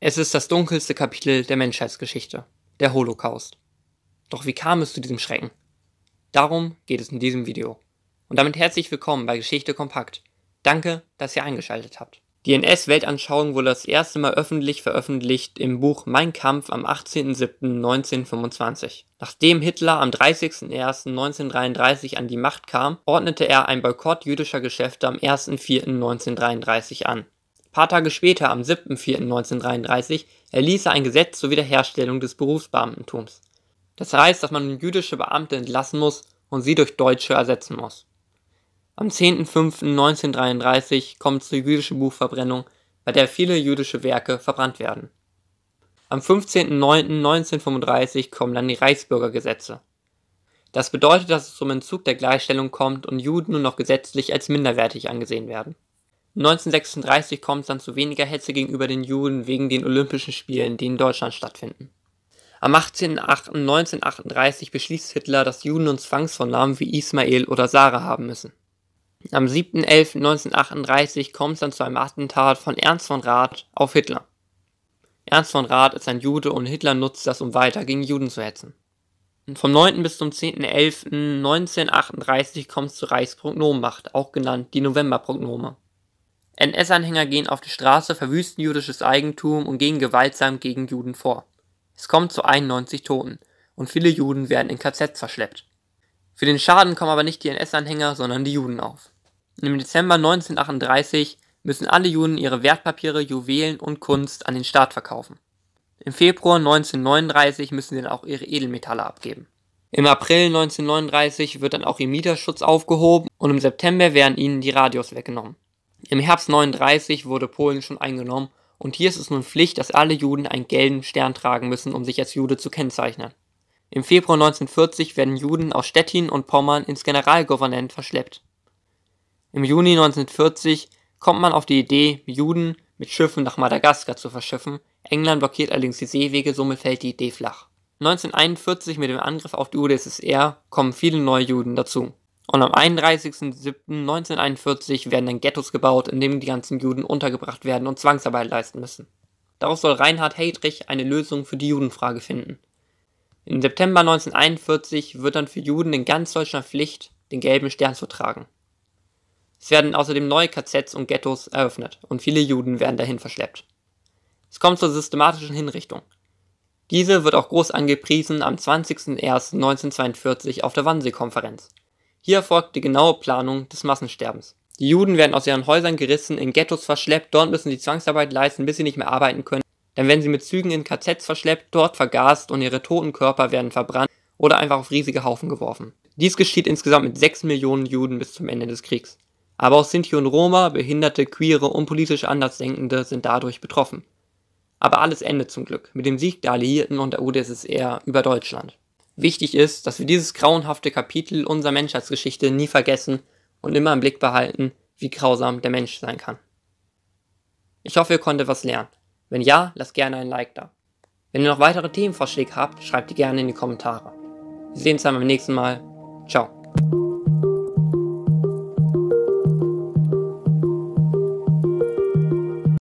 Es ist das dunkelste Kapitel der Menschheitsgeschichte, der Holocaust. Doch wie kam es zu diesem Schrecken? Darum geht es in diesem Video. Und damit herzlich willkommen bei Geschichte kompakt. Danke, dass ihr eingeschaltet habt. Die NS-Weltanschauung wurde das erste Mal öffentlich veröffentlicht im Buch Mein Kampf am 18.07.1925. Nachdem Hitler am 30.01.1933 an die Macht kam, ordnete er einen Boykott jüdischer Geschäfte am 1.04.1933 an. Paar Tage später, am 7.4.1933, erließ er ein Gesetz zur Wiederherstellung des Berufsbeamtentums. Das heißt, dass man jüdische Beamte entlassen muss und sie durch Deutsche ersetzen muss. Am 10.05.1933 kommt es zur jüdischen Buchverbrennung, bei der viele jüdische Werke verbrannt werden. Am 15.09.1935 kommen dann die Reichsbürgergesetze. Das bedeutet, dass es zum Entzug der Gleichstellung kommt und Juden nur noch gesetzlich als minderwertig angesehen werden 1936 kommt es dann zu weniger Hetze gegenüber den Juden wegen den Olympischen Spielen, die in Deutschland stattfinden. Am 18.08.1938 beschließt Hitler, dass Juden und Zwangsvornamen wie Ismail oder Sarah haben müssen. Am 7.11.1938 kommt es dann zu einem Attentat von Ernst von Rath auf Hitler. Ernst von Rath ist ein Jude und Hitler nutzt das, um weiter gegen Juden zu hetzen. Vom 9. bis zum 10.11.1938 kommt es zur Reichsprognomenmacht, auch genannt die Novemberprognome. NS-Anhänger gehen auf die Straße, verwüsten jüdisches Eigentum und gehen gewaltsam gegen Juden vor. Es kommt zu 91 Toten und viele Juden werden in KZs verschleppt. Für den Schaden kommen aber nicht die NS-Anhänger, sondern die Juden auf. Im Dezember 1938 müssen alle Juden ihre Wertpapiere, Juwelen und Kunst an den Staat verkaufen. Im Februar 1939 müssen sie dann auch ihre Edelmetalle abgeben. Im April 1939 wird dann auch ihr Mieterschutz aufgehoben und im September werden ihnen die Radios weggenommen. Im Herbst 39 wurde Polen schon eingenommen und hier ist es nun Pflicht, dass alle Juden einen gelben Stern tragen müssen, um sich als Jude zu kennzeichnen. Im Februar 1940 werden Juden aus Stettin und Pommern ins Generalgouvernement verschleppt. Im Juni 1940 kommt man auf die Idee, Juden mit Schiffen nach Madagaskar zu verschiffen, England blockiert allerdings die Seewege, somit fällt die Idee flach. 1941 mit dem Angriff auf die UdSSR kommen viele neue Juden dazu. Und am 31.07.1941 werden dann Ghettos gebaut, in denen die ganzen Juden untergebracht werden und Zwangsarbeit leisten müssen. Daraus soll Reinhard Heydrich eine Lösung für die Judenfrage finden. Im September 1941 wird dann für Juden in ganz Deutschland Pflicht, den gelben Stern zu tragen. Es werden außerdem neue KZs und Ghettos eröffnet und viele Juden werden dahin verschleppt. Es kommt zur systematischen Hinrichtung. Diese wird auch groß angepriesen am 20.01.1942 auf der Wannsee-Konferenz. Hier erfolgt die genaue Planung des Massensterbens. Die Juden werden aus ihren Häusern gerissen, in Ghettos verschleppt, dort müssen sie Zwangsarbeit leisten, bis sie nicht mehr arbeiten können, dann werden sie mit Zügen in KZs verschleppt, dort vergast und ihre toten Körper werden verbrannt oder einfach auf riesige Haufen geworfen. Dies geschieht insgesamt mit 6 Millionen Juden bis zum Ende des Kriegs. Aber auch Sinti und Roma, Behinderte, Queere und politisch Andersdenkende sind dadurch betroffen. Aber alles endet zum Glück mit dem Sieg der Alliierten und der UdSSR über Deutschland. Wichtig ist, dass wir dieses grauenhafte Kapitel unserer Menschheitsgeschichte nie vergessen und immer im Blick behalten, wie grausam der Mensch sein kann. Ich hoffe, ihr konntet was lernen. Wenn ja, lasst gerne ein Like da. Wenn ihr noch weitere Themenvorschläge habt, schreibt die gerne in die Kommentare. Wir sehen uns dann beim nächsten Mal. Ciao.